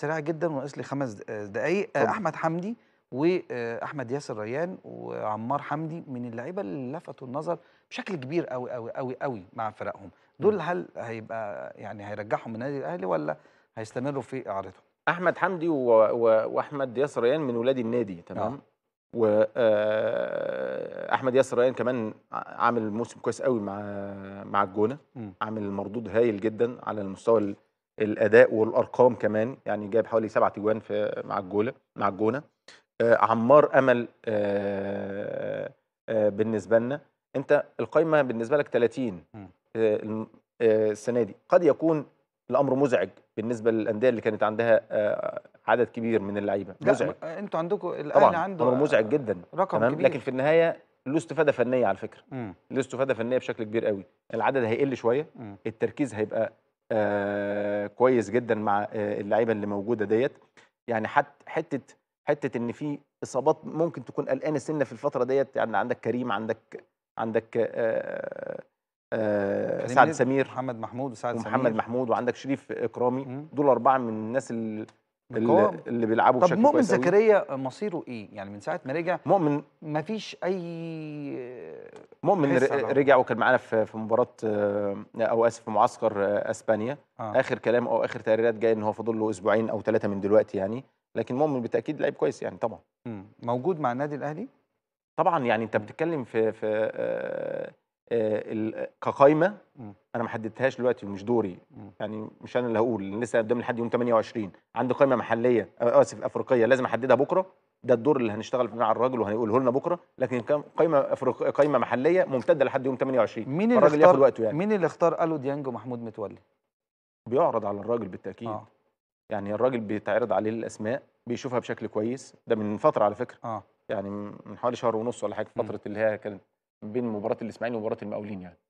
سريعه جدا وناقص لي خمس آه، دقائق طبعا. آه، احمد حمدي واحمد آه، ياسر ريان وعمار حمدي من اللعيبه اللي لفتوا النظر بشكل كبير قوي قوي قوي قوي مع فرقهم دول هل هيبقى يعني هيرجعهم النادي الاهلي ولا هيستمروا في اعارتهم احمد حمدي و... و... واحمد ياسر ريان من ولاد النادي تمام آه. واحمد ياسر ريان كمان عامل موسم كويس قوي مع مع الجونه عامل مردود هايل جدا على المستوى الاداء والارقام كمان يعني جايب حوالي سبعة اجوان في مع الجوله مع الجونه آه، عمار امل آه، آه، بالنسبه لنا انت القايمه بالنسبه لك 30 السنه دي قد يكون الامر مزعج بالنسبه للانديه اللي كانت عندها عدد كبير من اللعيبه مزعج انتوا عندكم الاهلي عنده امر مزعج جدا رقم كبير. لكن في النهايه له استفاده فنيه على فكره له استفاده فنيه بشكل كبير قوي العدد هيقل شويه التركيز هيبقى آه، كويس جدا مع آه، اللعيبه اللي موجوده ديت يعني حتى حته حته ان في اصابات ممكن تكون قلقانه سنه في الفتره ديت يعني عندك كريم عندك عندك آآ آه، آآ سعد سمير محمد محمود وسعد سمير ومحمد محمود وعندك شريف اكرامي دول اربعه من الناس اللي اللي, اللي بيلعبوا بشكل طب مؤمن زكريا مصيره ايه؟ يعني من ساعه ما رجع مؤمن مفيش اي مؤمن رجع وكان معانا في في مباراه آه، او اسف في معسكر آه، اسبانيا آه. اخر كلام او اخر تقريرات جاي ان هو فاضل له اسبوعين او ثلاثه من دلوقتي يعني لكن مؤمن بالتاكيد لعيب كويس يعني طبعا موجود مع النادي الاهلي؟ طبعا يعني انت بتتكلم في في آه، آه، كقايمه انا ما حددتهاش دلوقتي مش دوري يعني مش انا اللي هقول لسه قدام لحد يوم 28 عندي قائمه محليه آه، اسف افريقيه لازم احددها بكره ده الدور اللي هنشتغل فيه مع الراجل وهنقوله لنا بكره لكن قائمه أفريق... قائمه محليه ممتده لحد يوم 28 مين اللي الراجل ياخد وقته يعني مين اللي اختار الو ديانج ومحمود متولي بيعرض على الراجل بالتاكيد آه. يعني الراجل بيتعرض عليه الاسماء بيشوفها بشكل كويس ده من فتره على فكره آه. يعني من حوالي شهر ونص ولا حاجه فتره اللي هي كانت بين مباراه الاسماعيلي ومباراه المقاولين يعني